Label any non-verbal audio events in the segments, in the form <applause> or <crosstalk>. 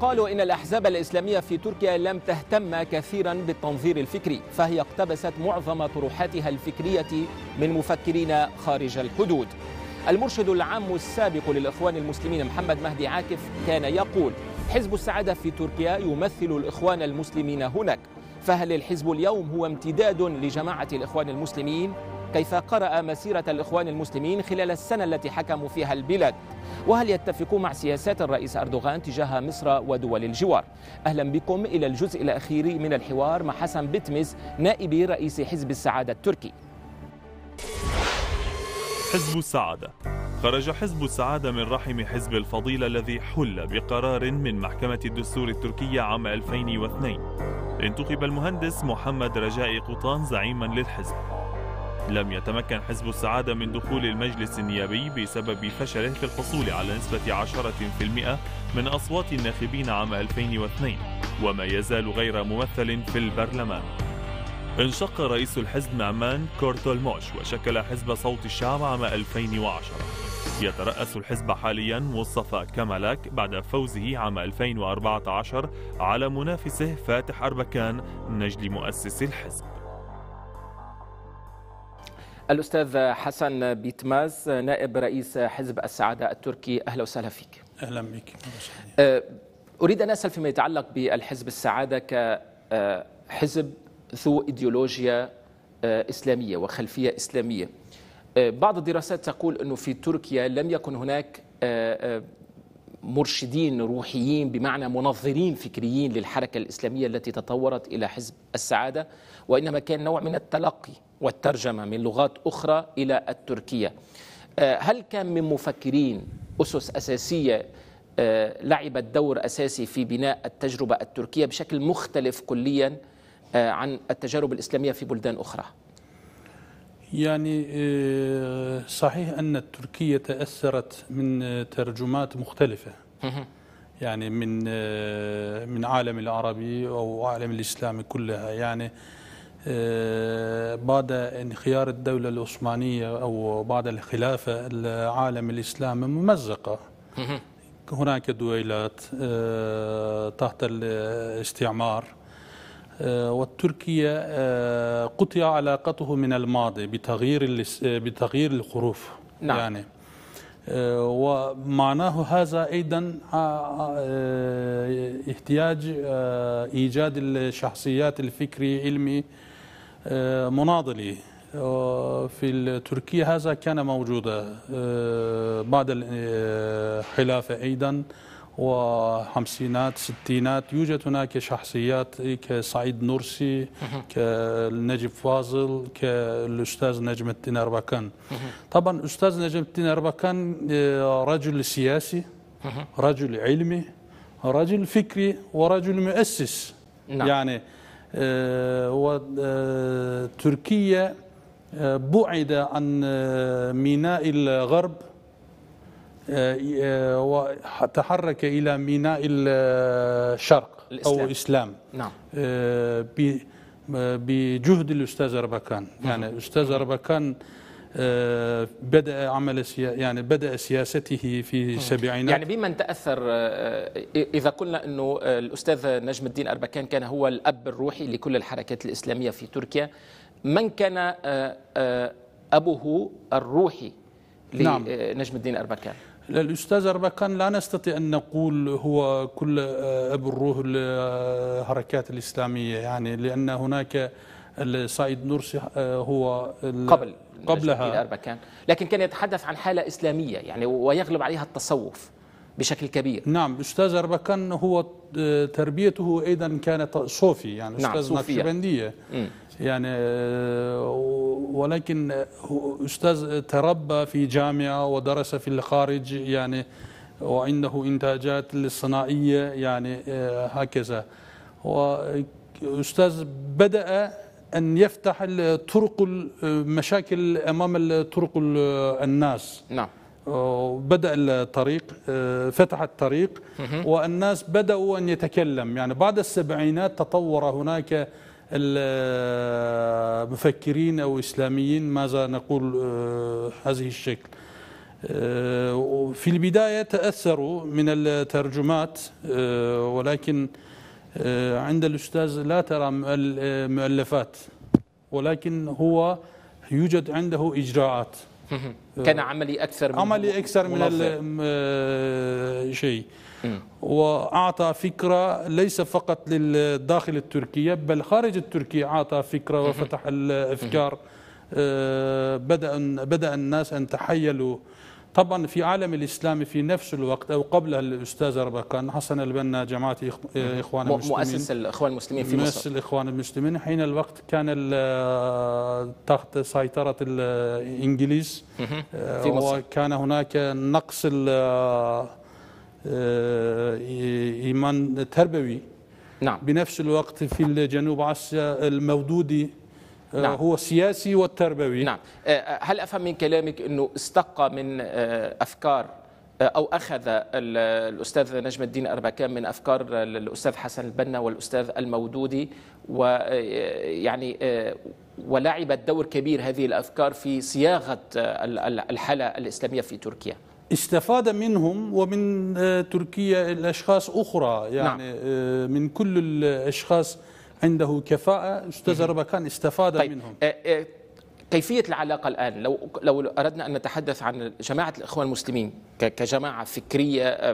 قالوا إن الأحزاب الإسلامية في تركيا لم تهتم كثيرا بالتنظير الفكري فهي اقتبست معظم طروحاتها الفكرية من مفكرين خارج الحدود المرشد العام السابق للإخوان المسلمين محمد مهدي عاكف كان يقول حزب السعادة في تركيا يمثل الإخوان المسلمين هناك فهل الحزب اليوم هو امتداد لجماعة الإخوان المسلمين؟ كيف قرأ مسيرة الإخوان المسلمين خلال السنة التي حكموا فيها البلاد؟ وهل يتفقون مع سياسات الرئيس أردوغان تجاه مصر ودول الجوار أهلا بكم إلى الجزء الأخير من الحوار مع حسن بتمس نائب رئيس حزب السعادة التركي حزب السعادة خرج حزب السعادة من رحم حزب الفضيلة الذي حل بقرار من محكمة الدستور التركية عام 2002 انتخب المهندس محمد رجائي قطان زعيما للحزب لم يتمكن حزب السعادة من دخول المجلس النيابي بسبب فشله في الحصول على نسبة 10% من أصوات الناخبين عام 2002 وما يزال غير ممثل في البرلمان انشق رئيس الحزب معمان الموش وشكل حزب صوت الشعب عام 2010 يترأس الحزب حاليا مصطفى كمالك بعد فوزه عام 2014 على منافسه فاتح أربكان نجل مؤسس الحزب الأستاذ حسن بيتماز نائب رئيس حزب السعادة التركي أهلا وسهلا فيك أهلا بك أه، أريد أن أسأل فيما يتعلق بالحزب السعادة كحزب أه، ذو إيديولوجيا أه، إسلامية وخلفية إسلامية بعض الدراسات تقول أنه في تركيا لم يكن هناك مرشدين روحيين بمعنى منظرين فكريين للحركة الإسلامية التي تطورت إلى حزب السعادة وإنما كان نوع من التلقي والترجمة من لغات أخرى إلى التركية آه، هل كان من مفكرين أسس أساسية آه، لعبت دور أساسي في بناء التجربة التركية بشكل مختلف كليا آه، عن التجارب الإسلامية في بلدان أخرى يعني صحيح أن التركيه تأثرت من ترجمات مختلفة يعني من من عالم العربي أو عالم الاسلام كلها يعني آه، بعد انخيار الدولة العثمانية أو بعد الخلافة العالم الإسلامي ممزقة هناك دويلات آه، تحت الاستعمار آه، وتركيا قطع علاقته من الماضي بتغيير بتغيير الخروف نعم. يعني ومعناه هذا ايضا احتياج ايجاد الشخصيات الفكري علمي آه، مناضلي آه، في تركيا هذا كان موجودا آه، بعد الخلافة أيضا وخمسينات ستينات يوجد هناك شخصيات كسعيد نورسي كنجيب فاضل كالأستاذ نجم الدين أربكان طبعا أستاذ نجم الدين أربكان رجل سياسي رجل علمي رجل فكري ورجل مؤسس نعم. يعني آه، وتركيا آه، آه، بعد عن ميناء الغرب وتحرك إلى ميناء الشرق الإسلام. أو الإسلام نعم. بجهد الأستاذ أربكان يعني الأستاذ أربكان آه، بدأ عمل يعني بدأ سياسته في السبعينات يعني بمن تأثر آه، آه، إذا قلنا أنه الأستاذ نجم الدين أربكان كان هو الأب الروحي لكل الحركات الإسلامية في تركيا من كان أبوه الروحي لنجم نعم. الدين أربكان الأستاذ أربكان لا نستطيع أن نقول هو كل أب الروح للحركات الإسلامية يعني لأن هناك السيد نورسي آه، هو قبل قبلها كان لكن كان يتحدث عن حالة إسلامية يعني ويغلب عليها التصوف بشكل كبير نعم أستاذ أربكان هو آه، تربيته أيضا كانت صوفي يعني نعم أستاذ نقشبندية يعني آه، ولكن أستاذ تربى في جامعة ودرس في الخارج يعني وعنده إنتاجات للصناعية يعني هكذا وأستاذ بدأ أن يفتح الطرق المشاكل أمام الطرق الناس نعم بدأ الطريق فتح الطريق والناس بدأوا أن يتكلم يعني بعد السبعينات تطور هناك المفكرين أو إسلاميين ماذا نقول هذه الشكل في البداية تأثروا من الترجمات ولكن آه، عند الأستاذ لا ترى آه، مؤلفات ولكن هو يوجد عنده إجراءات كان عملي أكثر من عملي أكثر من آه، شيء وأعطى فكرة ليس فقط للداخل التركية بل خارج التركية أعطى فكرة وفتح الأفكار بدأ بدأ الناس أن تحيلوا طبعا في عالم الاسلام في نفس الوقت أو قبلها الأستاذ اربكان حسن البنا جماعة إخوان المسلمين مؤسس الإخوان المسلمين في مصر مؤسس الإخوان المسلمين حين الوقت كان تحت سيطرة الإنجليز آه، في مصر وكان هناك نقص آه، إيمان تربوي نعم بنفس الوقت في الجنوب آسيا المودودي آه، نعم. هو السياسي والتربوي نعم آه، آه، هل أفهم من كلامك أنه استقى من أفكار أو أخذ الأستاذ نجم الدين أربكان من أفكار الأستاذ حسن البنا والأستاذ المودودي ويعني ولعبت دور كبير هذه الأفكار في صياغة الحالة الإسلامية في تركيا استفاد منهم ومن تركيا الأشخاص أخرى يعني نعم. من كل الأشخاص عنده كفاءة استزرب كان استفاد طيب. منهم آه، آه، كيفية العلاقة الآن لو لو أردنا أن نتحدث عن جماعة الإخوان المسلمين كجماعة فكرية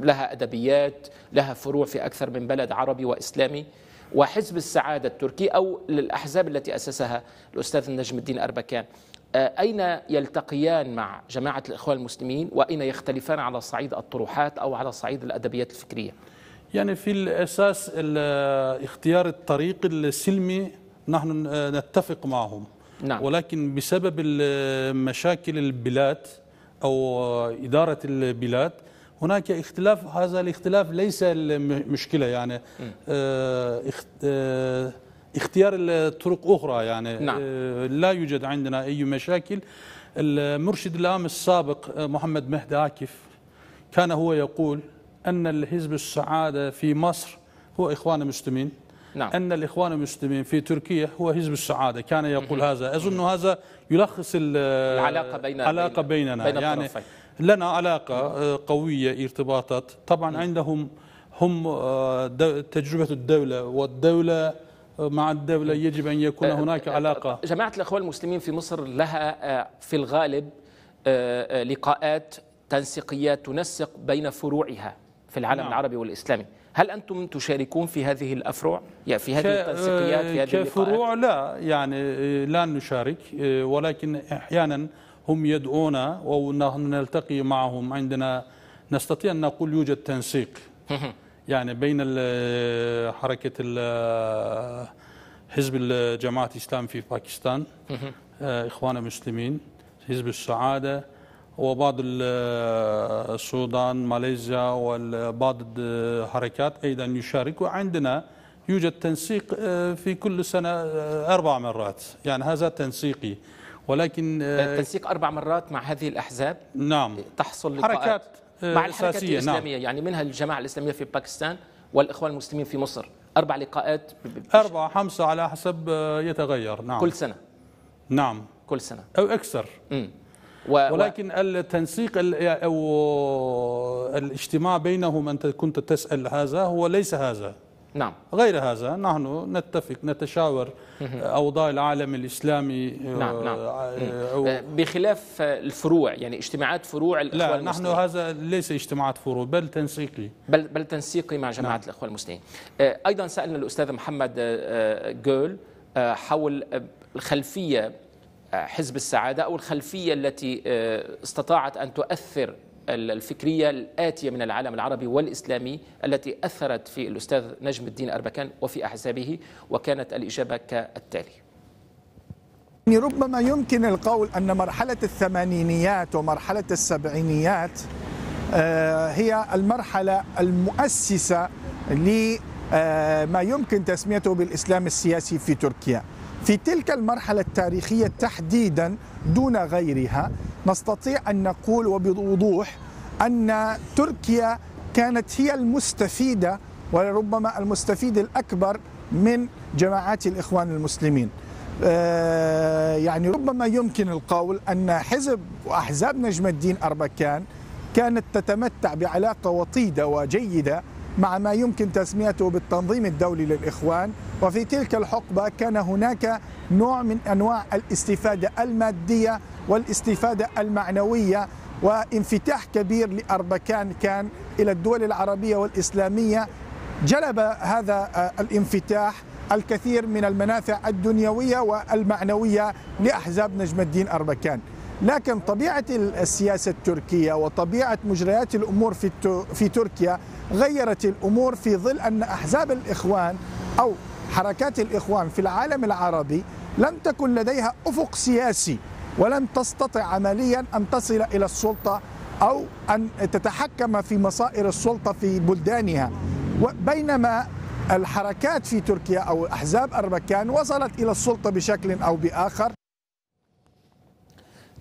لها أدبيات لها فروع في أكثر من بلد عربي وإسلامي وحزب السعادة التركي أو الأحزاب التي أسسها الأستاذ نجم الدين أربكان آه، أين يلتقيان مع جماعة الإخوان المسلمين وأين يختلفان على صعيد الطروحات أو على صعيد الأدبيات الفكرية؟ يعني في الأساس اختيار الطريق السلمي نحن نتفق معهم نعم. ولكن بسبب مشاكل البلاد أو إدارة البلاد هناك اختلاف هذا الاختلاف ليس المشكلة يعني آه، آه، اختيار الطرق أخرى يعني نعم. آه، لا يوجد عندنا أي مشاكل المرشد العام السابق محمد مهدي عاكف كان هو يقول أن الحزب السعادة في مصر هو إخوان المسلمين نعم. أن الإخوان المسلمين في تركيا هو حزب السعادة كان يقول هذا أظن هذا يلخص العلاقة بين العلاقة بيننا بين يعني الطرفين. لنا علاقة آه، قوية ارتباطات طبعا عندهم هم آه، تجربة الدولة والدولة آه، مع الدولة يجب أن يكون هناك علاقة جماعة الإخوان المسلمين في مصر لها في الغالب لقاءات تنسيقية تنسق بين فروعها في العالم نعم. العربي والإسلامي هل أنتم تشاركون في هذه الأفرع يعني في هذه التنسيقيات في هذه كفروع لا يعني آه، لا نشارك آه، ولكن أحيانا هم يدعونا ونحن نلتقي معهم عندنا نستطيع أن نقول يوجد تنسيق يعني بين آه، حركة حزب الجماعة الإسلام في باكستان إخوان المسلمين حزب السعادة وبعض السودان ماليزيا وبعض الحركات أيضا يشارك وعندنا يوجد تنسيق آه، في كل سنة آه، أربع مرات يعني هذا تنسيقي ولكن آه، تنسيق أربع مرات مع هذه الأحزاب نعم تحصل لقاءات حركات مع الحركات نعم. الإسلامية نعم. يعني منها الجماعة الإسلامية في باكستان والإخوان المسلمين في مصر أربع لقاءات أربعة خمسة على حسب يتغير نعم كل سنة نعم كل سنة أو أكثر امم و ولكن و... التنسيق أو الاجتماع بينهم أنت كنت تسأل هذا هو ليس هذا نعم غير هذا نحن نتفق نتشاور أوضاع العالم الإسلامي نعم نعم أو آه، آه، آه، بخلاف الفروع يعني اجتماعات فروع الإخوة لا المسلمين. نحن هذا ليس اجتماعات فروع بل تنسيقي بل, بل تنسيقي مع جماعة نعم. الإخوة المسلمين أيضا سألنا الأستاذ محمد جول حول الخلفية حزب السعاده او الخلفيه التي آه، استطاعت ان تؤثر الفكريه الاتيه من العالم العربي والاسلامي التي اثرت في الاستاذ نجم الدين اربكان وفي احزابه وكانت الاجابه كالتالي ربما يمكن القول ان مرحله الثمانينيات ومرحله السبعينيات آه، هي المرحله المؤسسه لما آه، يمكن تسميته بالاسلام السياسي في تركيا في تلك المرحلة التاريخية تحديدا دون غيرها نستطيع أن نقول وبوضوح أن تركيا كانت هي المستفيدة وربما المستفيد الأكبر من جماعات الإخوان المسلمين آه، يعني ربما يمكن القول أن حزب وأحزاب نجم الدين أربكان كانت تتمتع بعلاقة وطيدة وجيدة مع ما يمكن تسميته بالتنظيم الدولي للإخوان وفي تلك الحقبة كان هناك نوع من أنواع الاستفادة المادية والاستفادة المعنوية وانفتاح كبير لأربكان كان إلى الدول العربية والإسلامية جلب هذا آه، الانفتاح الكثير من المنافع الدنيوية والمعنوية لأحزاب نجم الدين أربكان لكن طبيعة السياسة التركية وطبيعة مجريات الأمور في, في تركيا غيرت الأمور في ظل أن أحزاب الإخوان أو حركات الإخوان في العالم العربي لم تكن لديها أفق سياسي ولم تستطع عمليا أن تصل إلى السلطة أو أن تتحكم في مصائر السلطة في بلدانها بينما الحركات في تركيا أو أحزاب أربكان وصلت إلى السلطة بشكل أو بآخر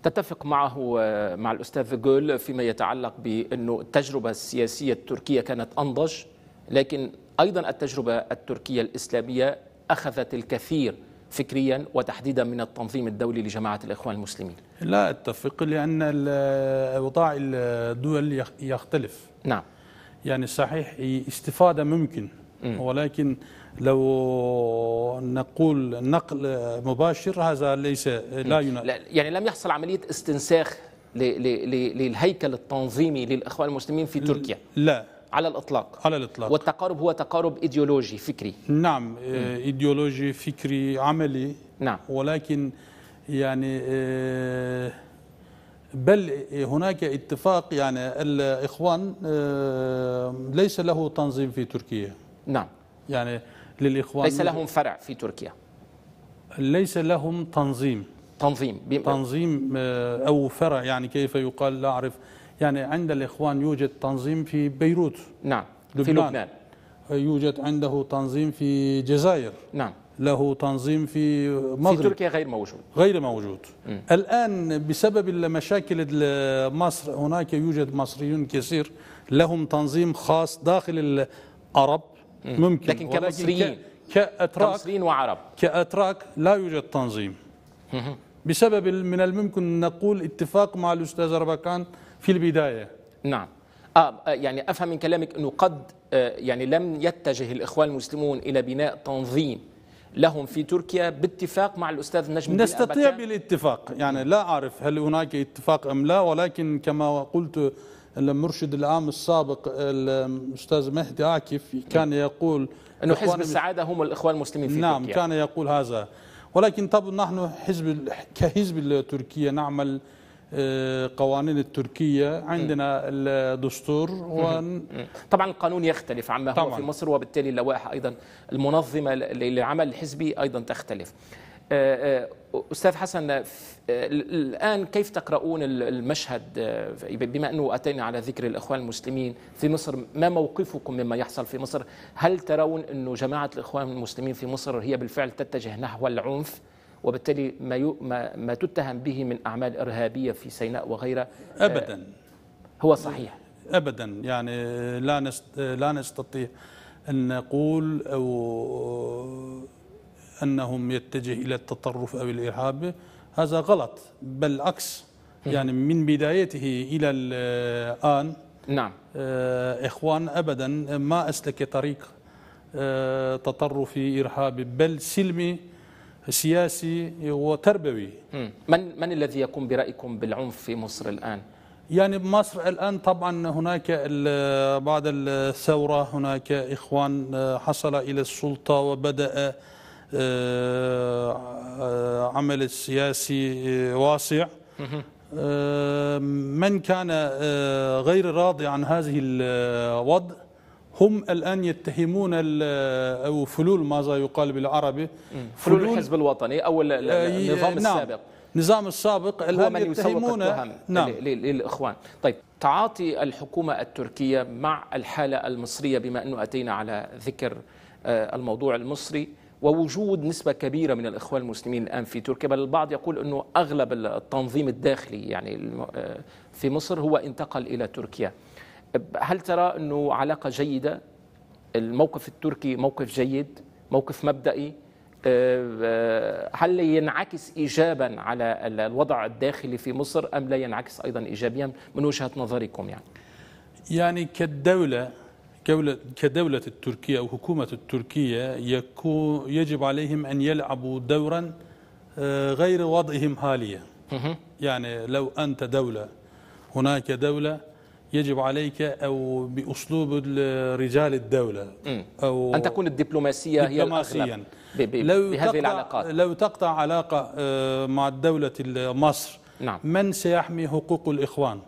تتفق معه آه، مع الأستاذ جول فيما يتعلق بأنه التجربة السياسية التركية كانت أنضج لكن أيضا التجربة التركية الإسلامية أخذت الكثير فكريا وتحديدا من التنظيم الدولي لجماعة الإخوان المسلمين لا أتفق لأن أوضاع آه، آه، الدول يختلف نعم يعني صحيح استفادة ممكن ولكن لو نقول نقل مباشر هذا ليس لا لا يعني لم يحصل عملية استنساخ للهيكل التنظيمي للإخوان المسلمين في تركيا لا على الإطلاق على الإطلاق والتقارب هو تقارب إيديولوجي فكري نعم آه، إيديولوجي فكري عملي نعم ولكن يعني آه، بل هناك اتفاق يعني الإخوان آه، ليس له تنظيم في تركيا نعم يعني للإخوان ليس لهم فرع في تركيا ليس لهم تنظيم تنظيم تنظيم آه، أو فرع يعني كيف يقال لا أعرف يعني عند الإخوان يوجد تنظيم في بيروت نعم لبنان. في لبنان يوجد عنده تنظيم في الجزائر نعم له تنظيم في مصر في تركيا غير موجود غير موجود م. الآن بسبب المشاكل مصر هناك يوجد مصريون كثير لهم تنظيم خاص داخل العرب ممكن لكن كمصريين كأتراك كمصريين وعرب كأتراك لا يوجد تنظيم بسبب من الممكن نقول اتفاق مع الأستاذ أربكان في البداية نعم آه،, آه يعني أفهم من كلامك أنه قد آه، يعني لم يتجه الإخوان المسلمون إلى بناء تنظيم لهم في تركيا باتفاق مع الأستاذ نجم الدين نستطيع بالاتفاق يعني لا أعرف هل هناك اتفاق أم لا ولكن كما قلت المرشد العام السابق الاستاذ مهدي عاكف كان يقول انه حزب السعاده هم الاخوان المسلمين في نعم تركيا. كان يقول هذا ولكن طب نحن حزب كحزب التركية نعمل آه، قوانين التركية عندنا الدستور و... طبعا القانون يختلف عما هو طبعًا. في مصر وبالتالي اللوائح أيضا المنظمة للعمل الحزبي أيضا تختلف آه، آه، استاذ حسن آه، الان كيف تقرؤون المشهد بما انه اتينا على ذكر الاخوان المسلمين في مصر ما موقفكم مما يحصل في مصر هل ترون انه جماعه الاخوان المسلمين في مصر هي بالفعل تتجه نحو العنف وبالتالي ما ما, ما تتهم به من اعمال ارهابيه في سيناء وغيرها ابدا هو صحيح ابدا يعني لا لا نستطيع ان نقول او أنهم يتجه إلى التطرف أو الإرهاب هذا غلط بل العكس يعني من بدايته إلى الآن نعم آه، إخوان أبدا ما أسلك طريق آه، تطرفي إرهابي بل سلمي سياسي وتربوي من من الذي يقوم برأيكم بالعنف في مصر الآن؟ يعني مصر الآن طبعا هناك بعد الثورة هناك إخوان آه، حصل إلى السلطة وبدأ آه، آه، عمل السياسي آه، واسع من كان غير راضي عن هذه الوضع هم الآن يتهمون أو فلول ماذا يقال بالعربي فلول, فلول الحزب الوطني أو النظام نعم السابق النظام السابق الآن من يتهمون نعم للإخوان طيب تعاطي الحكومة التركية مع الحالة المصرية بما أنه أتينا على ذكر الموضوع المصري ووجود نسبة كبيرة من الإخوان المسلمين الآن في تركيا بل البعض يقول أنه أغلب التنظيم الداخلي يعني آه، في مصر هو انتقل إلى تركيا هل ترى أنه علاقة جيدة الموقف التركي موقف جيد موقف مبدئي آه، آه، هل ينعكس ايجابا على الوضع الداخلي في مصر ام لا ينعكس ايضا ايجابيا من وجهه نظركم يعني؟ يعني كدوله كدولة التركية أو حكومة التركية يكون يجب عليهم أن يلعبوا دورا آه، غير وضعهم حاليا يعني لو أنت دولة هناك دولة يجب عليك أو بأسلوب رجال الدولة أو أن تكون الدبلوماسية هي الأغلب لو بهذه تقطع العلاقات لو تقطع علاقة آه، مع الدولة مصر نعم. من سيحمي حقوق الإخوان؟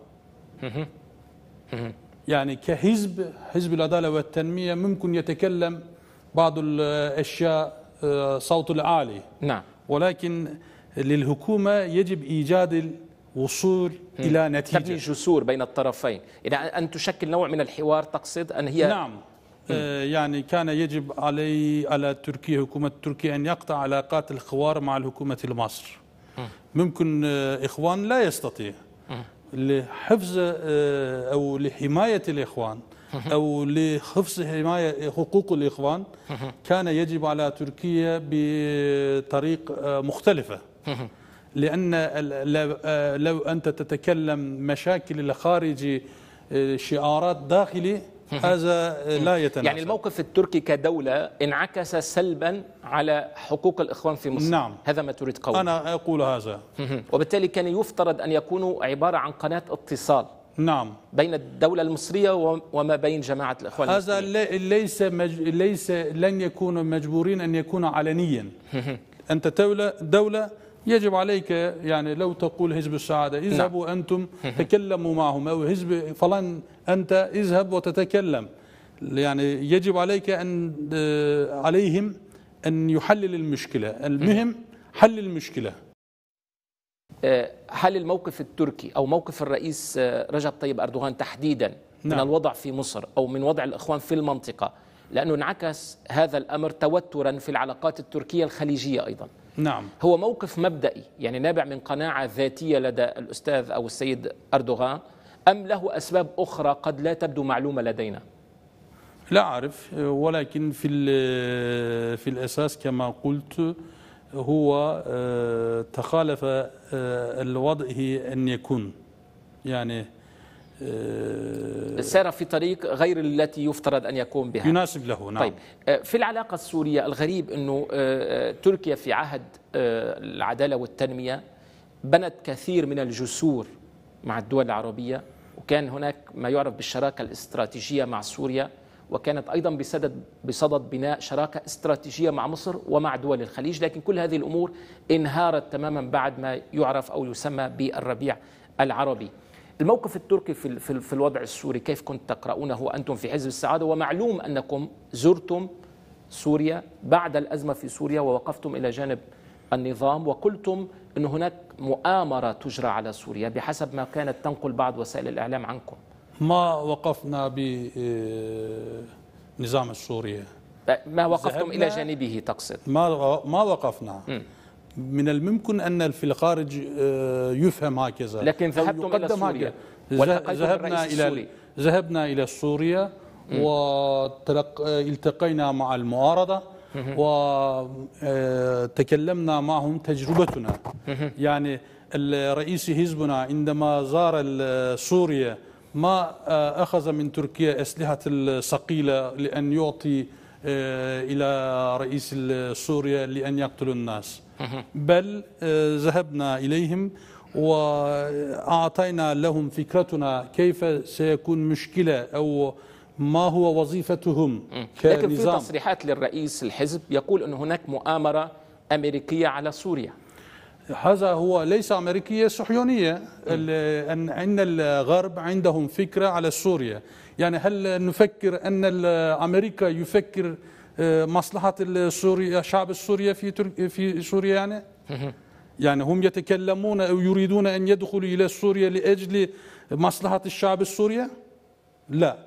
يعني كحزب حزب العدالة والتنمية ممكن يتكلم بعض الأشياء آه، صوت العالي نعم ولكن للحكومة يجب إيجاد الوصول إلى نتيجة تبني جسور بين الطرفين إذا أن تشكل نوع من الحوار تقصد أن هي نعم آه، يعني كان يجب علي على تركيا حكومة تركيا أن يقطع علاقات الخوار مع الحكومة المصر ممكن آه، إخوان لا يستطيع لحفظ آه، أو لحماية الإخوان أو لحفظ حماية حقوق الإخوان كان يجب على تركيا بطريق آه، مختلفة لأن آه، لو أنت تتكلم مشاكل الخارجي شعارات داخلي هذا لا يتناسب يعني الموقف التركي كدولة انعكس سلبا على حقوق الإخوان في مصر نعم هذا ما تريد قوله أنا أقول هذا وبالتالي كان يفترض أن يكونوا عبارة عن قناة اتصال نعم بين الدولة المصرية وما بين جماعة الإخوان هذا المسلمين. ليس مج... ليس لن يكونوا مجبورين أن يكونوا علنيا أنت دولة دولة يجب عليك يعني لو تقول حزب السعادة نعم. اذهبوا <laughs> نعم. أنتم تكلموا معهم أو حزب فلان أنت اذهب وتتكلم يعني يجب عليك أن آه، عليهم أن يحلل المشكلة المهم حل المشكلة آه، هل الموقف التركي أو موقف الرئيس آه، رجب طيب أردوغان تحديدا نعم. من الوضع في مصر أو من وضع الإخوان في المنطقة لأنه انعكس هذا الأمر توترا في العلاقات التركية الخليجية أيضا نعم هو موقف مبدئي يعني نابع من قناعة ذاتية لدى الأستاذ أو السيد أردوغان أم له أسباب أخرى قد لا تبدو معلومة لدينا لا أعرف ولكن في, في الأساس كما قلت هو آه، تخالف آه، الوضع أن يكون يعني آه، سار في طريق غير التي يفترض أن يقوم بها يناسب له نعم طيب آه، في العلاقة السورية الغريب أنه آه، تركيا في عهد العدالة والتنمية بنت كثير من الجسور مع الدول العربية وكان هناك ما يعرف بالشراكة الاستراتيجية مع سوريا وكانت أيضا بصدد, بصدد بناء شراكة استراتيجية مع مصر ومع دول الخليج لكن كل هذه الأمور انهارت تماما بعد ما يعرف أو يسمى بالربيع العربي الموقف التركي في, في, في الوضع السوري كيف كنت تقرؤونه أنتم في حزب السعادة ومعلوم أنكم زرتم سوريا بعد الأزمة في سوريا ووقفتم إلى جانب النظام وقلتم أن هناك مؤامرة تجرى على سوريا بحسب ما كانت تنقل بعض وسائل الإعلام عنكم ما وقفنا بنظام آه، السوري ما وقفتم إلى جانبه تقصد ما ما وقفنا م. من الممكن أن في الخارج آه، يفهم هكذا لكن ذهبتم إلى سوريا ذهبنا إلى ذهبنا إلى سوريا والتقينا مع المعارضة وتكلمنا آه، معهم تجربتنا يعني الرئيس حزبنا عندما زار سوريا ما آه، أخذ من تركيا أسلحة الثقيله لأن يعطي إلى رئيس سوريا لأن يقتل الناس بل آه، ذهبنا إليهم وأعطينا لهم فكرتنا كيف سيكون مشكلة أو ما هو وظيفتهم كنظام لكن في تصريحات للرئيس الحزب يقول أن هناك مؤامرة أمريكية على سوريا هذا هو ليس أمريكية صهيونية أن أن الغرب عندهم فكرة على سوريا يعني هل نفكر أن أمريكا يفكر آه، مصلحه السوري الشعب السوري في في سوريا يعني يعني هم يتكلمون او يريدون ان يدخلوا الى سوريا لاجل مصلحه الشعب السوري لا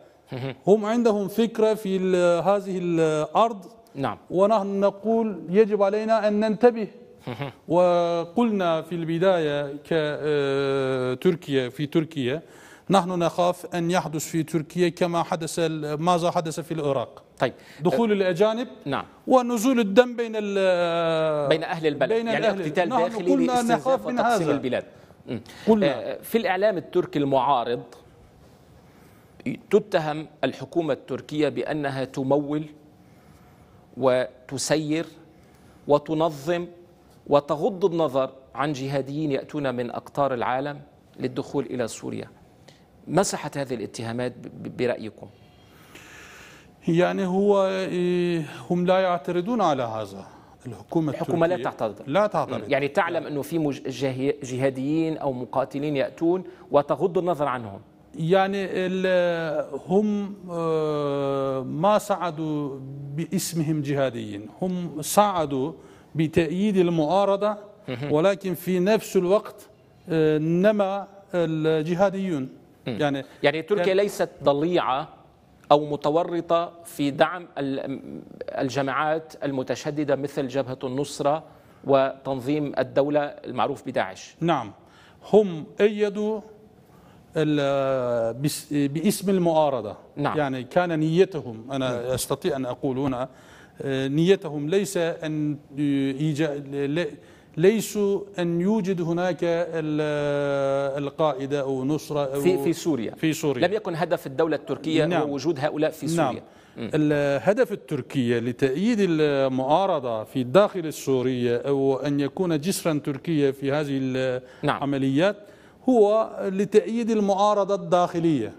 هم عندهم فكره في هذه الارض نعم ونحن نقول يجب علينا ان ننتبه وقلنا في البدايه كتركيا آه، في تركيا نحن نخاف ان يحدث في تركيا كما حدث ماذا حدث في العراق طيب دخول الأجانب أه، نعم ونزول الدم بين بين أهل البلد بين يعني اقتتال داخلي لاستنزاف وتقسيم البلاد قلنا أه، في الإعلام التركي المعارض تتهم الحكومة التركية بأنها تمول وتسير وتنظم وتغض النظر عن جهاديين يأتون من أقطار العالم للدخول إلى سوريا مسحت هذه الاتهامات برأيكم يعني هو إيه، هم لا يعترضون على هذا الحكومة الحكومة لا تعترض لا تعترض يعني تعلم أنه في جهاديين أو مقاتلين يأتون وتغض النظر عنهم يعني هم آه، ما صعدوا باسمهم جهاديين هم صعدوا بتأييد المعارضة ولكن في نفس الوقت آه، نما الجهاديون يعني يعني تركيا ليست ضليعة أو متورطة في دعم الجماعات المتشددة مثل جبهة النصرة وتنظيم الدولة المعروف بداعش نعم هم أيدوا باسم المعارضة نعم. يعني كان نيتهم أنا أستطيع أن أقول هنا آه، نيتهم ليس أن ليسوا ان يوجد هناك القاعده او نصره أو في في سوريا في سوريا لم يكن هدف الدوله التركيه نعم وجود هؤلاء في سوريا نعم الهدف التركية لتأييد المعارضة في الداخل السورية أو أن يكون جسرا تركيا في هذه نعم. العمليات هو لتأييد المعارضة الداخلية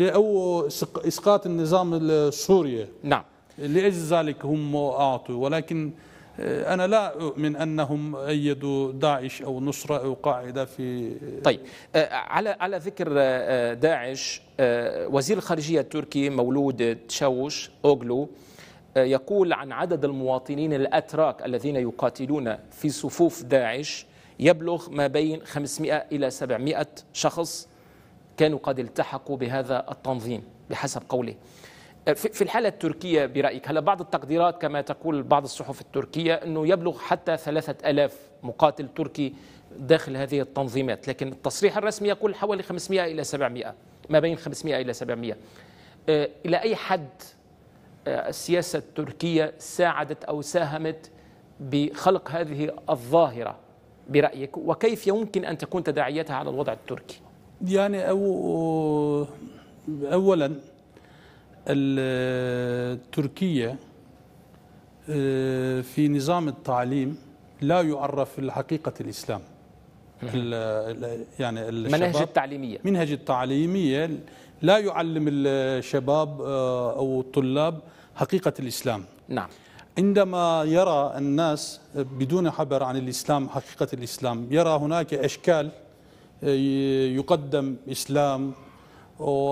أو إسقاط النظام السوري نعم لأجل ذلك هم أعطوا ولكن آه، أنا لا أؤمن أنهم أيدوا داعش أو نصرة أو قاعدة في طيب آه، على على ذكر آه، داعش وزير الخارجية التركي مولود تشاوش أوغلو يقول عن عدد المواطنين الأتراك الذين يقاتلون في صفوف داعش يبلغ ما بين 500 إلى 700 شخص كانوا قد التحقوا بهذا التنظيم بحسب قوله في الحالة التركية برأيك هلا بعض التقديرات كما تقول بعض الصحف التركية أنه يبلغ حتى ثلاثة ألاف مقاتل تركي داخل هذه التنظيمات لكن التصريح الرسمي يقول حوالي 500 إلى 700 ما بين 500 إلى 700 آه، إلى أي حد آه، السياسة التركية ساعدت أو ساهمت بخلق هذه الظاهرة برأيك وكيف يمكن أن تكون تداعياتها على الوضع التركي يعني أو أولا التركية آه، في نظام التعليم لا يعرف الحقيقة الإسلام يعني المنهج التعليمية منهج التعليمية لا يعلم الشباب آه، أو الطلاب حقيقة الإسلام نعم عندما يرى الناس بدون خبر عن الإسلام حقيقة الإسلام يرى هناك أشكال آه، يقدم إسلام و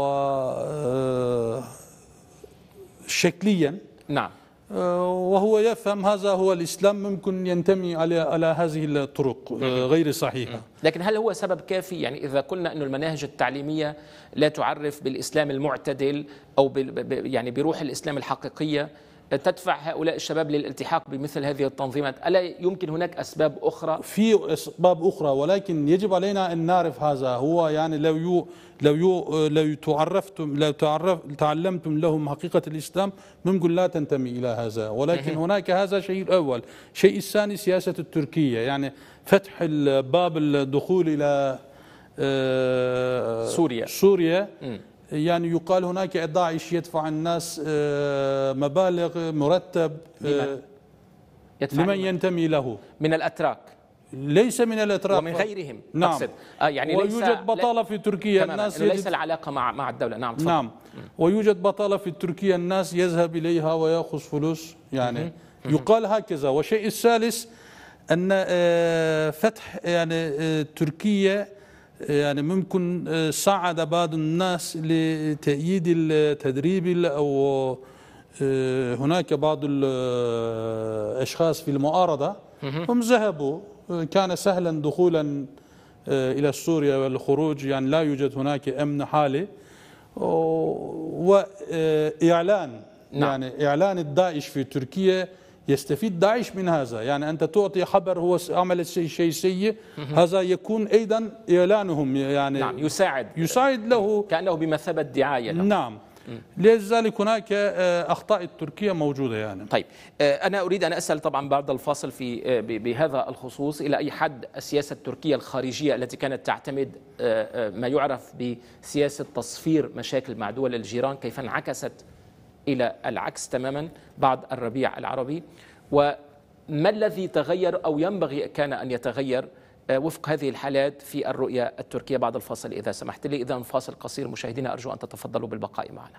شكليا نعم آه، وهو يفهم هذا هو الإسلام ممكن ينتمي على على هذه الطرق آه، غير صحيحة لكن هل هو سبب كافي يعني إذا قلنا أن المناهج التعليمية لا تعرف بالإسلام المعتدل أو يعني بروح الإسلام الحقيقية تدفع هؤلاء الشباب للالتحاق بمثل هذه التنظيمات ألا يمكن هناك أسباب أخرى؟ في أسباب أخرى ولكن يجب علينا أن نعرف هذا هو يعني لو يو لو يو لو تعرفتم لو تعرف تعلمتم لهم حقيقة الإسلام ممكن لا تنتمي إلى هذا ولكن هناك هذا شيء الأول شيء الثاني سياسة التركية يعني فتح الباب الدخول إلى آه، سوريا سوريا م. يعني يقال هناك داعش يدفع الناس آه، مبالغ مرتب آه، لمن, يدفع لمن ينتمي له من الأتراك ليس من الاتراك ومن غيرهم نعم أقصد. آه يعني ويوجد ليس بطاله في تركيا الناس ليس العلاقه مع مع الدوله نعم تفضل. نعم ويوجد بطاله في تركيا الناس يذهب اليها وياخذ فلوس يعني مم. مم. يقال هكذا والشيء الثالث ان آه، فتح يعني تركيا يعني ممكن آه، ساعد بعض الناس لتأييد التدريب أو آه، هناك بعض الأشخاص آه، في المعارضة هم ذهبوا كان سهلا دخولا إلى سوريا والخروج يعني لا يوجد هناك أمن حالي وإعلان نعم. يعني إعلان الداعش في تركيا يستفيد داعش من هذا يعني أنت تعطي خبر هو عمل شيء سيء هذا يكون أيضا إعلانهم يعني نعم يساعد يساعد له كأنه بمثابة دعاية له. نعم لذلك هناك آه، اخطاء التركيه موجوده يعني طيب آه، انا اريد ان اسال طبعا بعد الفاصل في آه، بهذا الخصوص الى اي حد السياسه التركيه الخارجيه التي كانت تعتمد ما يعرف بسياسه تصفير مشاكل مع دول الجيران كيف انعكست إلى العكس تماما بعد الربيع العربي وما الذي تغير أو ينبغي كان أن يتغير آه، وفق هذه الحالات في الرؤية التركية بعد الفاصل إذا سمحت لي إذا فاصل قصير مشاهدينا أرجو أن تتفضلوا بالبقاء معنا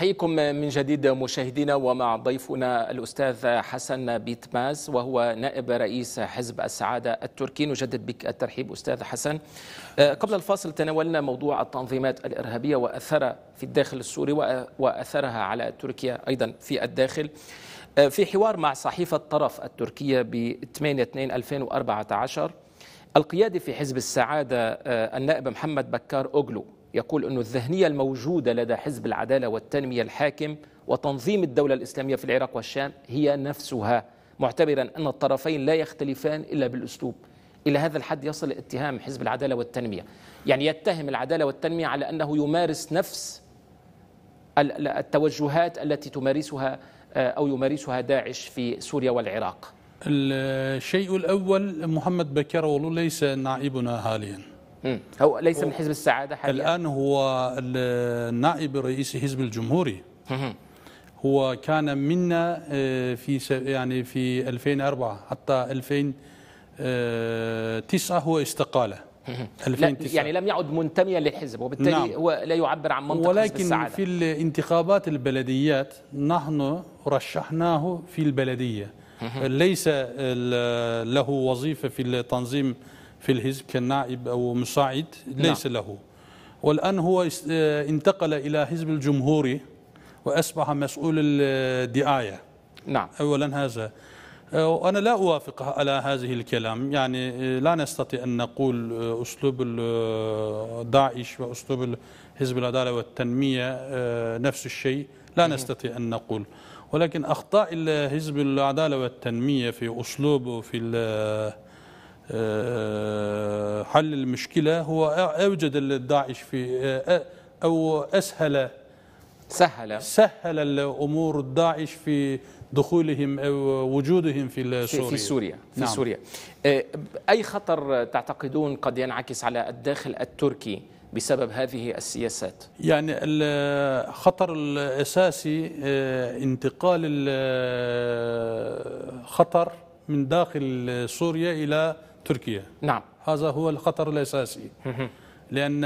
نحييكم من جديد مشاهدينا ومع ضيفنا الأستاذ حسن بيتماز وهو نائب رئيس حزب السعادة التركي نجدد بك الترحيب أستاذ حسن آه، قبل الفاصل تناولنا موضوع التنظيمات الإرهابية وأثرها في الداخل السوري وأثرها على تركيا أيضا في الداخل آه، في حوار مع صحيفة طرف التركية ب 8/2/2014 القيادي في حزب السعادة آه، النائب محمد بكار أوغلو يقول أن الذهنية الموجودة لدى حزب العدالة والتنمية الحاكم وتنظيم الدولة الإسلامية في العراق والشام هي نفسها معتبرا أن الطرفين لا يختلفان إلا بالأسلوب إلى هذا الحد يصل اتهام حزب العدالة والتنمية يعني يتهم العدالة والتنمية على أنه يمارس نفس التوجهات التي تمارسها آه، أو يمارسها داعش في سوريا والعراق الشيء الأول محمد بكر ليس نائبنا حاليا هو ليس من حزب السعادة حاليا الآن هو النائب رئيس حزب الجمهوري هو كان منا آه، في يعني في 2004 حتى 2009 هو استقاله 2009 يعني لم يعد منتميا للحزب وبالتالي نعم. هو لا يعبر عن منطق ولكن حزب السعادة. في الانتخابات البلديات نحن رشحناه في البلديه ليس له وظيفه في التنظيم في الحزب كنائب أو مساعد نعم. ليس نعم. له والآن هو آه، انتقل إلى حزب الجمهوري وأصبح مسؤول الدعاية نعم أولا هذا وأنا آه، لا أوافق على هذه الكلام يعني آه، لا نستطيع أن نقول أسلوب داعش وأسلوب حزب العدالة والتنمية نفس الشيء لا نستطيع أن نقول ولكن أخطاء حزب العدالة والتنمية في أسلوبه في آه، حل المشكلة هو أوجد الداعش في آه، أو أسهل سهل سهل الأمور الداعش في دخولهم أو وجودهم في سوريا في سوريا في نعم. سوريا آه، أي خطر تعتقدون قد ينعكس على الداخل التركي بسبب هذه السياسات يعني الخطر الأساسي انتقال الخطر من داخل سوريا إلى تركيا نعم هذا هو الخطر الأساسي لأن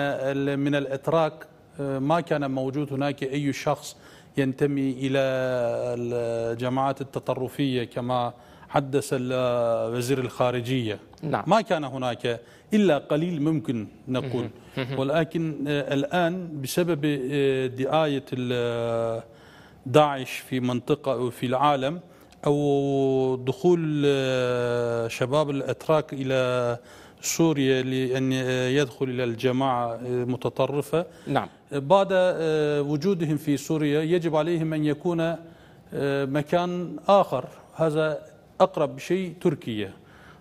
من الإتراك آه، ما كان موجود هناك أي شخص ينتمي إلى الجماعات التطرفية كما حدث وزير الخارجية نعم. ما كان هناك إلا قليل ممكن نقول ولكن آه، الآن بسبب آه، دعاية داعش في منطقة في العالم أو دخول آه، شباب الأتراك إلى سوريا لأن يدخل إلى الجماعة آه، متطرفة نعم بعد آه، وجودهم في سوريا يجب عليهم أن يكون مكان آخر هذا أقرب شيء تركيا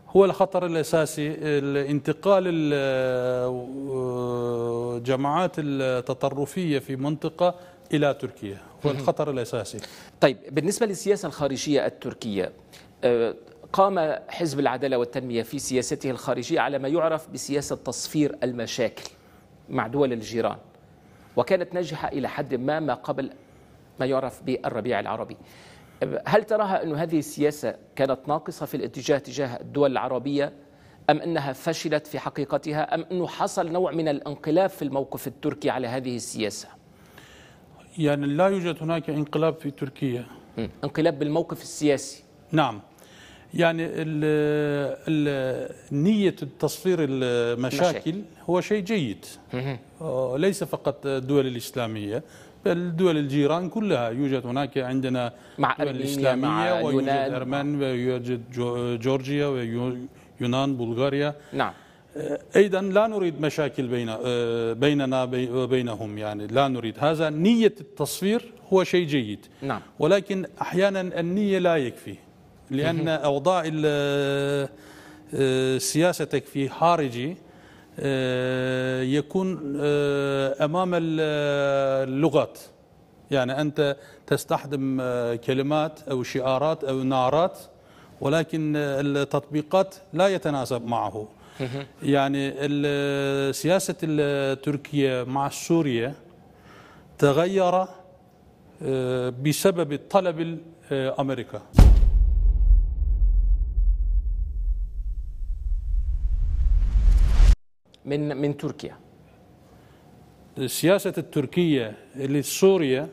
هو الخطر الأساسي الانتقال الجماعات التطرفية في منطقة إلى تركيا هو الخطر الأساسي طيب بالنسبة للسياسة الخارجية التركية آه، قام حزب العدالة والتنمية في سياسته الخارجية على ما يعرف بسياسة تصفير المشاكل مع دول الجيران وكانت ناجحة إلى حد ما ما قبل ما يعرف بالربيع العربي آه، هل تراها أن هذه السياسة كانت ناقصة في الاتجاه تجاه الدول العربية أم أنها فشلت في حقيقتها أم أنه حصل نوع من الانقلاب في الموقف التركي على هذه السياسة؟ يعني لا يوجد هناك انقلاب في تركيا انقلاب بالموقف السياسي نعم يعني الـ الـ نية تصفير المشاكل هو شيء جيد آه، ليس فقط الدول الإسلامية بل الدول الجيران كلها يوجد هناك عندنا مع دول الإسلامية مع ويوجد أرمان ويوجد جورجيا ويونان بلغاريا نعم أيضا لا نريد مشاكل بين آه، بيننا وبينهم يعني لا نريد هذا نية التصوير هو شيء جيد نعم. ولكن أحيانا النية لا يكفي لأن أوضاع السياسة آه، تكفي خارجي آه، يكون أمام اللغات يعني أنت تستخدم كلمات أو شعارات أو نعرات ولكن التطبيقات لا يتناسب معه يعني سياسة تركيا مع سوريا تغير آه، بسبب الطلب الأمريكا آه، من من تركيا سياسة التركية لسوريا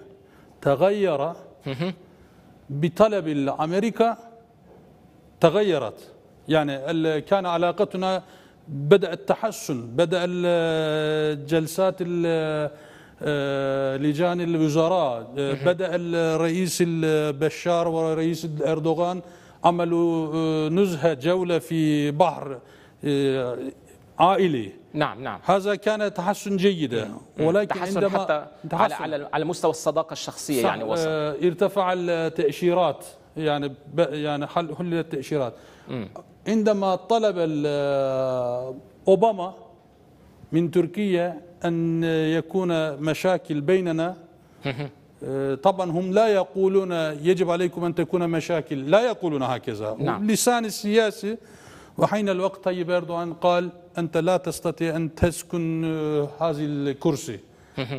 تغير بطلب الأمريكا تغيرت يعني كان علاقتنا بدأ التحسن بدأ جلسات آه، لجان الوزراء آه، بدأ الرئيس بشار ورئيس أردوغان عملوا آه، نزهة جولة في بحر عائلي نعم نعم هذا كان تحسن جيدا نعم. ولكن تحسن عندما حتى تحسن على على مستوى الصداقه الشخصيه يعني وصل ارتفع التاشيرات يعني يعني حل حل التأشيرات عندما طلب أوباما من تركيا أن يكون مشاكل بيننا آه، طبعا هم لا يقولون يجب عليكم أن تكون مشاكل لا يقولون هكذا نعم. لسان السياسي وحين الوقت طيب أردوان قال أنت لا تستطيع أن تسكن آه، هذه الكرسي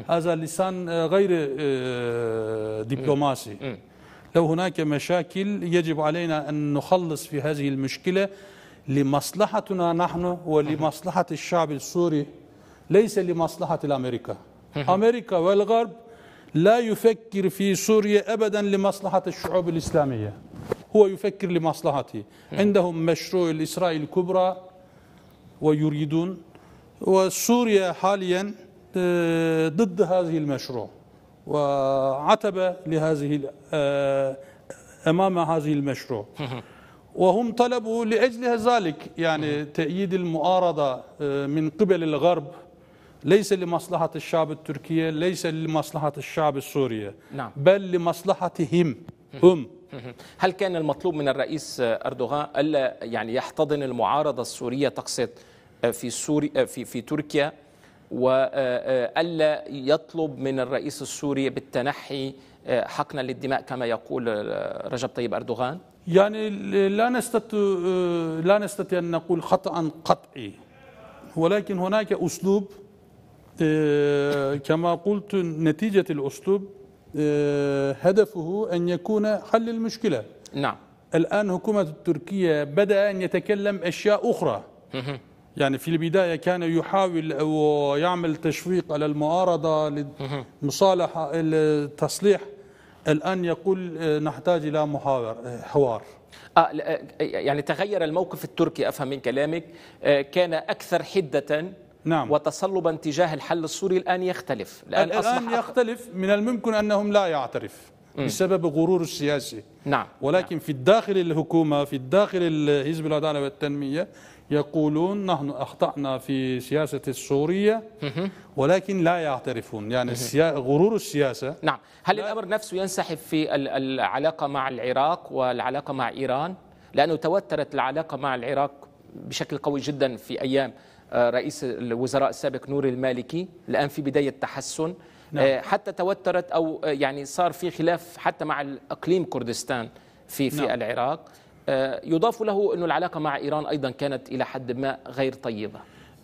هذا لسان آه، غير دبلوماسي لو هناك مشاكل يجب علينا أن نخلص في هذه المشكلة لمصلحتنا نحن ولمصلحة الشعب السوري ليس لمصلحة الأمريكا أمريكا والغرب لا يفكر في سوريا أبدا لمصلحة الشعوب الإسلامية هو يفكر لمصلحته عندهم مشروع الإسرائيل الكبرى ويريدون وسوريا حاليا آه، ضد هذه المشروع وعتب لهذه آه، أمام هذه المشروع <laughs> وهم طلبوا لأجل ذلك يعني تأييد المعارضة آه، من قبل الغرب ليس لمصلحة الشعب التركي ليس لمصلحة الشعب السوري نعم. بل لمصلحتهم هم <laughs> هل كان المطلوب من الرئيس أردوغان ألا يعني يحتضن المعارضة السورية تقصد آه، في سوري في في تركيا والا يطلب من الرئيس السوري بالتنحي آه، حقنا للدماء كما يقول آه، رجب طيب اردوغان؟ يعني لا نستطيع آه، لا نستطيع ان نقول خطا قطعي ولكن هناك اسلوب كما قلت نتيجه الاسلوب هدفه ان يكون حل المشكله. نعم. الان حكومه التركيه بدا ان يتكلم اشياء اخرى. يعني في البداية كان يحاول ويعمل تشويق على المعارضة للمصالحه التصليح الآن يقول آه، نحتاج إلى محاور آه، حوار آه،, آه يعني تغير الموقف التركي أفهم من كلامك كان أكثر حدة نعم وتصلبا تجاه الحل السوري الآن يختلف الآن, الآن يختلف من الممكن أنهم لا يعترف بسبب غرور السياسي نعم ولكن نعم. في الداخل الحكومة في الداخل حزب العدالة والتنمية يقولون نحن أخطأنا في سياسة السورية ولكن لا يعترفون يعني السيا... غرور السياسة نعم هل لا... الأمر نفسه ينسحب في العلاقة مع العراق والعلاقة مع إيران لأنه توترت العلاقة مع العراق بشكل قوي جدا في أيام آه، رئيس الوزراء السابق نور المالكي الآن في بداية تحسن نعم. آه، حتى توترت أو آه، يعني صار في خلاف حتى مع الأقليم كردستان في في نعم. العراق آه، يضاف له أن العلاقة مع إيران أيضا كانت إلى حد ما غير طيبة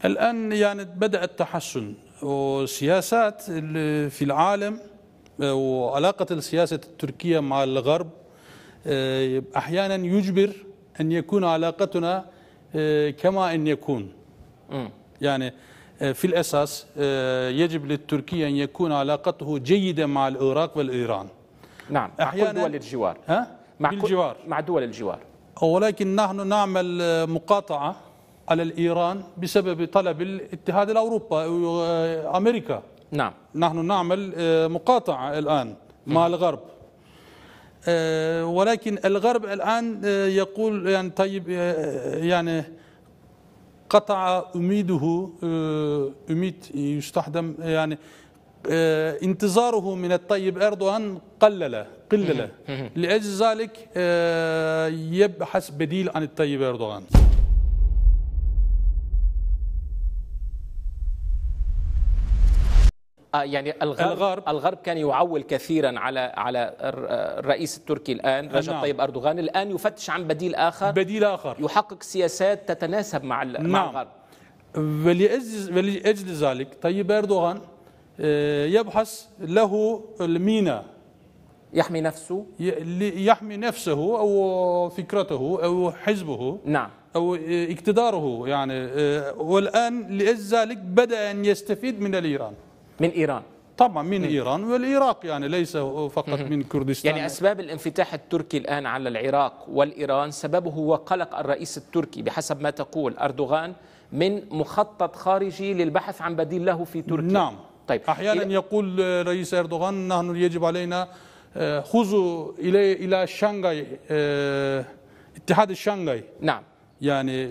الآن يعني بدأ التحسن وسياسات في العالم آه، وعلاقة السياسة التركية مع الغرب آه، أحيانا يجبر أن يكون علاقتنا كما أن يكون يعني في الأساس يجب للتركية أن يكون علاقته جيدة مع العراق والإيران نعم أحيانا مع كل دول الجوار ها؟ مع بالجوار مع دول الجوار ولكن نحن نعمل مقاطعة على الإيران بسبب طلب الاتحاد الأوروبا أمريكا نعم نحن نعمل آه، مقاطعة الآن مع نعم. الغرب آه، ولكن الغرب الآن آه، يقول يعني طيب يعني قطع أميده أميد يستخدم يعني انتظاره من الطيب أردوغان قلل قله له لأجل ذلك آه، يبحث بديل عن الطيب أردوغان آه، يعني الغرب, الغرب الغرب كان يعول كثيرا على على الرئيس التركي الان رجب نعم. طيب اردوغان الان يفتش عن بديل اخر بديل اخر يحقق سياسات تتناسب مع نعم. مع الغرب ولاجل ذلك طيب اردوغان آه، يبحث له المينا يحمي نفسه يحمي نفسه أو فكرته أو حزبه نعم أو اقتداره يعني آه، والآن لذلك بدأ أن يستفيد من الإيران من إيران طبعا من م. إيران والعراق يعني ليس فقط من كردستان يعني أسباب الانفتاح التركي الآن على العراق والإيران سببه هو قلق الرئيس التركي بحسب ما تقول أردوغان من مخطط خارجي للبحث عن بديل له في تركيا نعم طيب أحيانا يقول رئيس أردوغان نحن يجب علينا خذوا الى الى شنغاي آه، اتحاد الشنغاي نعم يعني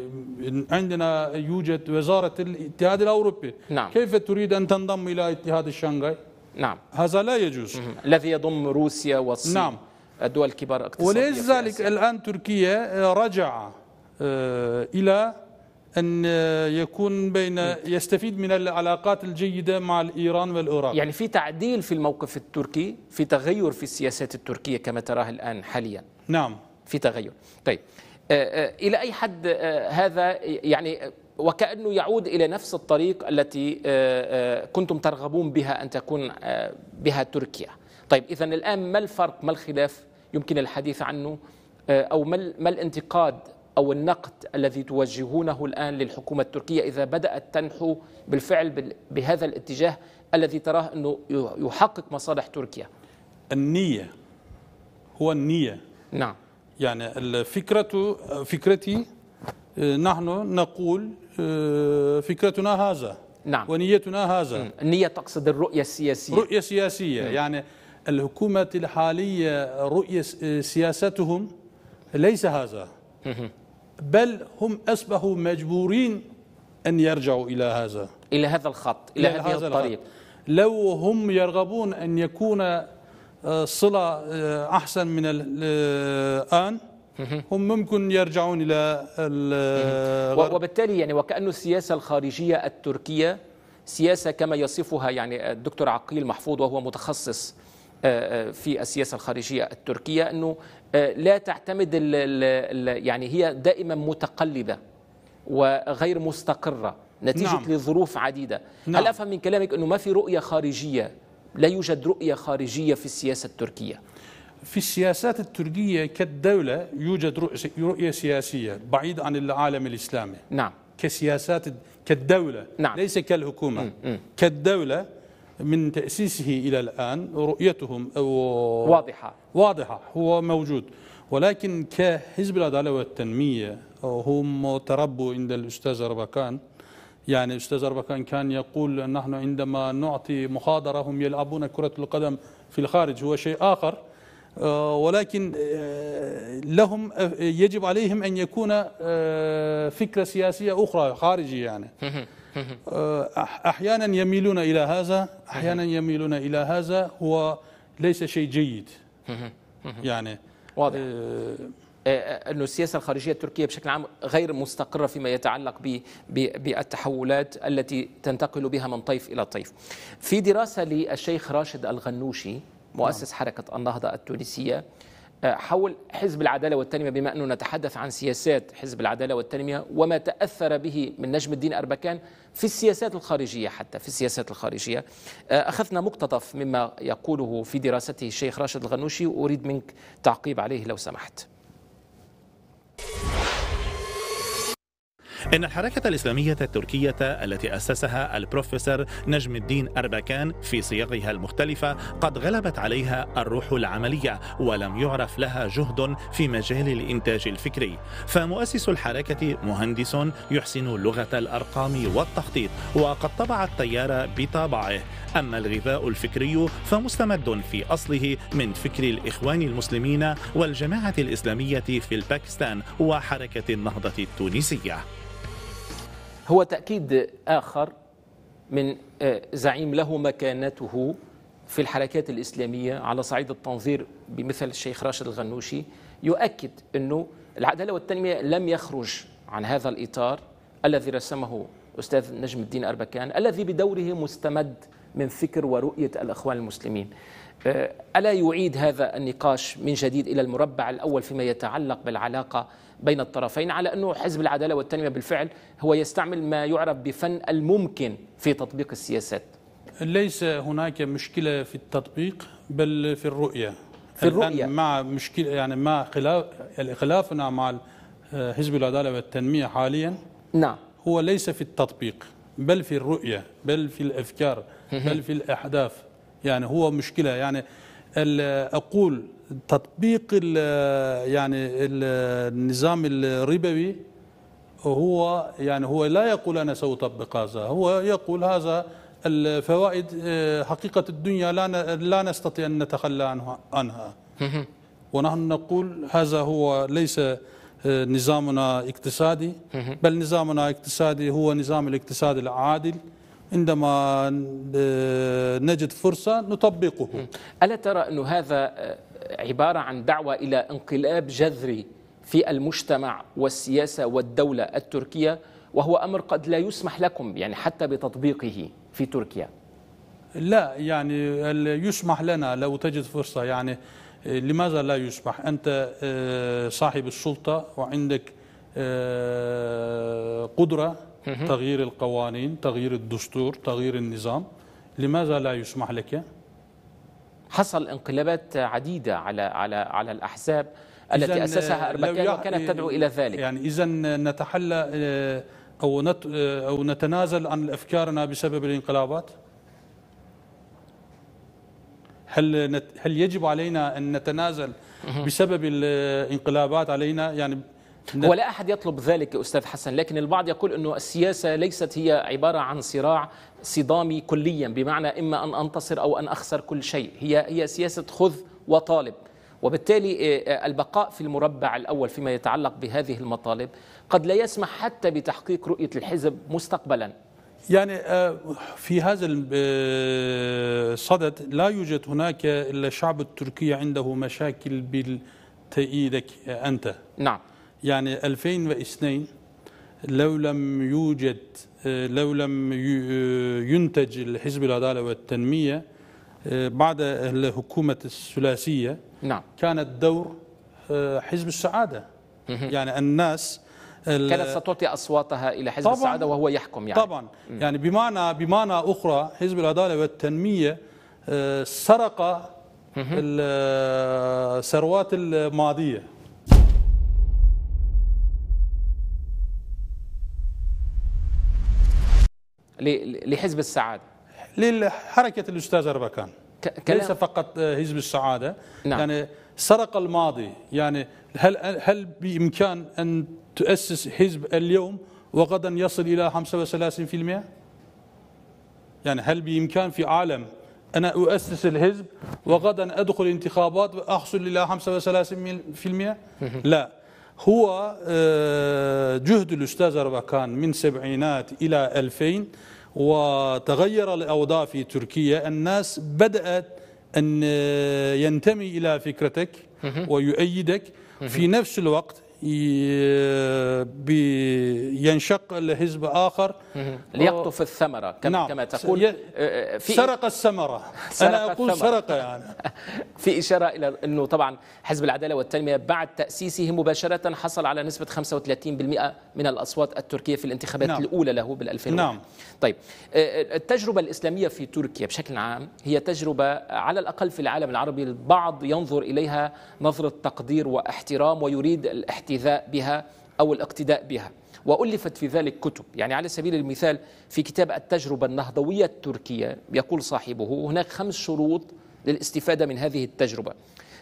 عندنا يوجد وزاره الاتحاد الاوروبي نعم. كيف تريد ان تنضم الى اتحاد الشنغاي نعم هذا لا يجوز الذي يضم روسيا والصين نعم الدول الكبار اقتصاديا ولذلك الان تركيا آه، رجع آه، الى أن يكون بين يستفيد من العلاقات الجيدة مع الإيران والعراق يعني في تعديل في الموقف التركي في تغير في السياسات التركية كما تراه الآن حاليا نعم في تغير طيب آه، آه، إلى أي حد آه، هذا يعني وكأنه يعود إلى نفس الطريق التي كنتم ترغبون بها أن تكون بها تركيا طيب إذا الآن ما الفرق ما الخلاف يمكن الحديث عنه أو ما الانتقاد أو النقد الذي توجهونه الآن للحكومة التركية إذا بدأت تنحو بالفعل بهذا الاتجاه الذي تراه أنه يحقق مصالح تركيا النية هو النية نعم يعني الفكرة فكرتي نحن نقول فكرتنا هذا نعم ونيتنا هذا النية تقصد الرؤية السياسية رؤية سياسية نعم. يعني الحكومة الحالية رؤية سياستهم ليس هذا بل هم أصبحوا مجبورين أن يرجعوا إلى هذا إلى هذا الخط إلى, إلى هذا الطريق لو هم يرغبون أن يكون الصلة آه، آه، أحسن من الآن آه، هم ممكن يرجعون إلى الغرب وبالتالي يعني وكأن السياسة الخارجية التركية سياسة كما يصفها يعني الدكتور عقيل محفوظ وهو متخصص آه، آه، في السياسه الخارجيه التركيه انه آه، لا تعتمد ال الـ يعني هي دائما متقلبه وغير مستقره نتيجه نعم. لظروف عديده نعم. هل افهم من كلامك انه ما في رؤيه خارجيه لا يوجد رؤيه خارجيه في السياسه التركيه في السياسات التركيه كالدوله يوجد رؤيه سياسيه بعيد عن العالم الاسلامي نعم كسياسات كالدوله نعم. ليس كالحكومه مم. مم. كالدوله من تأسيسه إلى الآن رؤيتهم أو واضحة واضحة هو موجود ولكن كحزب العدالة والتنمية هم تربوا عند الأستاذ أربكان يعني الأستاذ أربكان كان يقول نحن عندما نعطي محاضرة هم يلعبون كرة القدم في الخارج هو شيء آخر آه، ولكن آه، لهم آه، يجب عليهم أن يكون فكرة سياسية أخرى خارجية يعني آه، أحيانا يميلون إلى هذا أحيانا يميلون إلى هذا هو ليس شيء جيد يعني واضح آه، آه، أن السياسة الخارجية التركية بشكل عام غير مستقرة فيما يتعلق بالتحولات التي تنتقل بها من طيف إلى طيف في دراسة للشيخ راشد الغنوشي مؤسس نعم. حركة النهضة التونسية آه، حول حزب العدالة والتنمية بما أنه نتحدث عن سياسات حزب العدالة والتنمية وما تأثر به من نجم الدين أربكان في السياسات الخارجية حتى في السياسات الخارجية آه، أخذنا مقتطف مما يقوله في دراسته الشيخ راشد الغنوشي وأريد منك تعقيب عليه لو سمحت إن الحركة الإسلامية التركية التي أسسها البروفيسور نجم الدين أربكان في صيغها المختلفة قد غلبت عليها الروح العملية ولم يعرف لها جهد في مجال الإنتاج الفكري فمؤسس الحركة مهندس يحسن لغة الأرقام والتخطيط وقد طبع التيار بطابعه أما الغذاء الفكري فمستمد في أصله من فكر الإخوان المسلمين والجماعة الإسلامية في الباكستان وحركة النهضة التونسية هو تأكيد آخر من آه، زعيم له مكانته في الحركات الإسلامية على صعيد التنظير بمثل الشيخ راشد الغنوشي يؤكد أنه العدالة والتنمية لم يخرج عن هذا الإطار الذي رسمه أستاذ نجم الدين أربكان الذي بدوره مستمد من فكر ورؤية الأخوان المسلمين آه، ألا يعيد هذا النقاش من جديد إلى المربع الأول فيما يتعلق بالعلاقة بين الطرفين على أنه حزب العدالة والتنمية بالفعل هو يستعمل ما يعرف بفن الممكن في تطبيق السياسات ليس هناك مشكلة في التطبيق بل في الرؤية في الرؤية مع مشكلة يعني مع خلاف يعني خلافنا مع آه، حزب العدالة والتنمية حاليا نعم هو ليس في التطبيق بل في الرؤية بل في الأفكار بل في الأحداث يعني هو مشكلة يعني أقول تطبيق يعني النظام الربوي هو يعني هو لا يقول انا ساطبق هذا هو يقول هذا الفوائد آه، حقيقه الدنيا لا لا نستطيع ان نتخلى عنها, عنها ونحن نقول هذا هو ليس آه، نظامنا اقتصادي بل نظامنا اقتصادي هو نظام الاقتصاد العادل عندما آه، نجد فرصة نطبقه ألا ترى أن هذا عباره عن دعوه الى انقلاب جذري في المجتمع والسياسه والدوله التركيه وهو امر قد لا يسمح لكم يعني حتى بتطبيقه في تركيا. لا يعني يسمح لنا لو تجد فرصه يعني لماذا لا يسمح؟ انت آه، صاحب السلطه وعندك آه، قدره تغيير القوانين، تغيير الدستور، تغيير النظام، لماذا لا يسمح لك؟ حصل انقلابات عديدة على على على الأحزاب التي أسسها أربكان وكانت تدعو إلى ذلك يعني إذا نتحلى آه، أو نت آه، أو نتنازل عن أفكارنا بسبب الانقلابات هل هل يجب علينا أن نتنازل بسبب الانقلابات آه، علينا يعني نعم. ولا أحد يطلب ذلك أستاذ حسن لكن البعض يقول أنه السياسة ليست هي عبارة عن صراع صدامي كليا بمعنى إما أن أنتصر أو أن أخسر كل شيء هي, هي سياسة خذ وطالب وبالتالي آه، آه، البقاء في المربع الأول فيما يتعلق بهذه المطالب قد لا يسمح حتى بتحقيق رؤية الحزب مستقبلا يعني آه، في هذا الصدد لا يوجد هناك الشعب التركي عنده مشاكل بالتأييدك أنت نعم يعني 2002 لو لم يوجد آه، لو لم آه، ينتج الحزب العدالة والتنمية آه، بعد الحكومة الثلاثية نعم. كان الدور حزب السعادة يعني الناس كانت ستعطي أصواتها إلى حزب طبعًا السعادة وهو يحكم يعني طبعا يعني بمعنى بمعنى أخرى حزب العدالة والتنمية سرق الثروات الماضية لحزب السعادة لحركة الأستاذ أربكان ليس فقط حزب السعادة نعم. يعني سرق الماضي يعني هل هل بإمكان أن تؤسس حزب اليوم وغدا يصل إلى 35% يعني هل بإمكان في عالم أنا أؤسس الحزب وغدا أدخل انتخابات وأحصل إلى 35% لا هو آه، جهد الأستاذ أربكان من سبعينات إلى ألفين وتغير الأوضاع في تركيا الناس بدأت أن آه، ينتمي إلى فكرتك ويؤيدك في نفس الوقت ينشق لحزب آخر ليقطف الثمرة كما, نعم كما تقول أه، أه، في سرق الثمرة <laughs> أنا أقول الثمرة. سرق يعني <laughs> في إشارة إلى أنه طبعا حزب العدالة والتنمية بعد تأسيسه مباشرة حصل على نسبة 35% من الأصوات التركية في الانتخابات نعم الأولى له بال 2000 نعم طيب أه، التجربة الإسلامية في تركيا بشكل عام هي تجربة على الأقل في العالم العربي البعض ينظر إليها نظرة تقدير واحترام ويريد الاحترام الاحتذاء بها أو الاقتداء بها وألفت في ذلك كتب يعني على سبيل المثال في كتاب التجربة النهضوية التركية يقول صاحبه هناك خمس شروط للاستفادة من هذه التجربة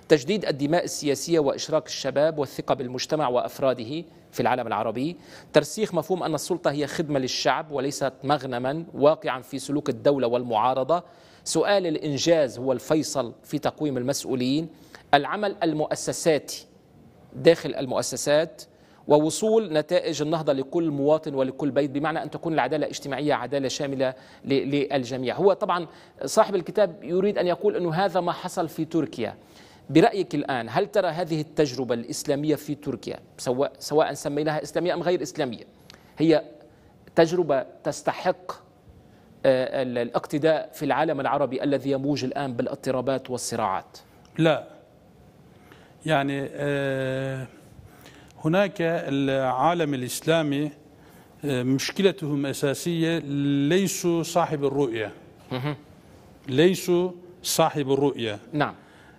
تجديد الدماء السياسية وإشراك الشباب والثقة بالمجتمع وأفراده في العالم العربي ترسيخ مفهوم أن السلطة هي خدمة للشعب وليست مغنما واقعا في سلوك الدولة والمعارضة سؤال الإنجاز هو الفيصل في تقويم المسؤولين العمل المؤسساتي داخل المؤسسات ووصول نتائج النهضة لكل مواطن ولكل بيت بمعنى أن تكون العدالة الاجتماعية عدالة شاملة للجميع هو طبعا صاحب الكتاب يريد أن يقول أنه هذا ما حصل في تركيا برأيك الآن هل ترى هذه التجربة الإسلامية في تركيا سواء, سواء سميناها إسلامية أم غير إسلامية هي تجربة تستحق آه، الاقتداء في العالم العربي الذي يموج الآن بالاضطرابات والصراعات لا يعني آه، هناك العالم الإسلامي آه، مشكلتهم أساسية ليسوا صاحب الرؤية ليسوا صاحب الرؤية نعم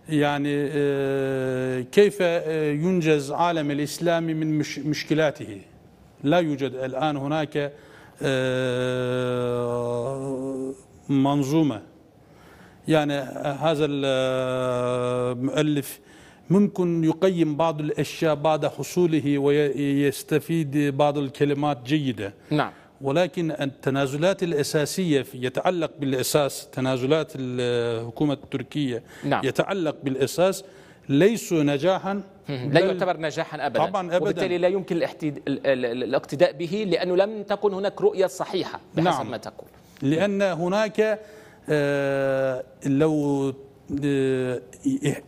يعني آه، كيف ينجز عالم الإسلامي من مشكلاته لا يوجد الآن هناك منظومة يعني هذا المؤلف ممكن يقيم بعض الأشياء بعد حصوله ويستفيد بعض الكلمات جيدة نعم ولكن التنازلات الأساسية يتعلق بالأساس تنازلات الحكومة التركية نعم. يتعلق بالأساس ليسوا نجاحا لا يعتبر نجاحا ابدا طبعا ابدا وبالتالي لا يمكن الاحتد... الاقتداء به لانه لم تكن هناك رؤيه صحيحه بحسب نعم. ما تقول لان هناك آه، لو آه،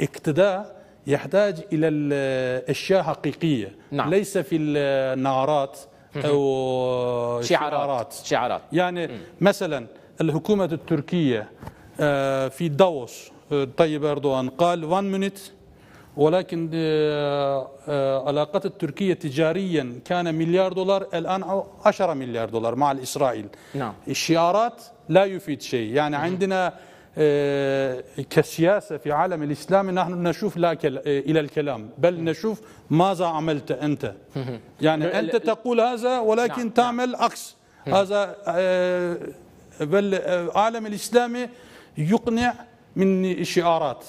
اقتداء يحتاج إلى الأشياء حقيقية نعم. ليس في النعرات أو شعارات شعارات يعني م. مثلا الحكومة التركية آه، في داوس آه، طيب أردوغان قال 1 مينيت ولكن آه، علاقات التركية تجاريا كان مليار دولار الآن 10 مليار دولار مع الإسرائيل نعم. الشعارات لا يفيد شيء يعني عندنا آه، كسياسة في عالم الإسلام نحن نشوف لا آه، إلى الكلام بل نشوف ماذا عملت أنت يعني أنت تقول هذا ولكن نعم، نعم. تعمل عكس هذا آه، بل عالم الاسلام يقنع من شعارات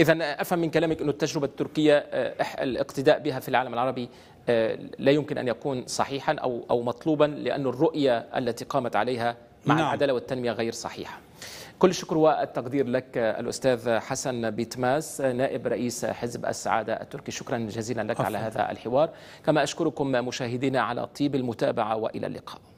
إذا أفهم من كلامك أن التجربة التركية الاقتداء بها في العالم العربي لا يمكن أن يكون صحيحا أو أو مطلوبا لأن الرؤية التي قامت عليها مع نعم. العدالة والتنمية غير صحيحة كل الشكر والتقدير لك الأستاذ حسن بيتماس نائب رئيس حزب السعادة التركي شكرا جزيلا لك أفضل. على هذا الحوار كما أشكركم مشاهدينا على طيب المتابعة وإلى اللقاء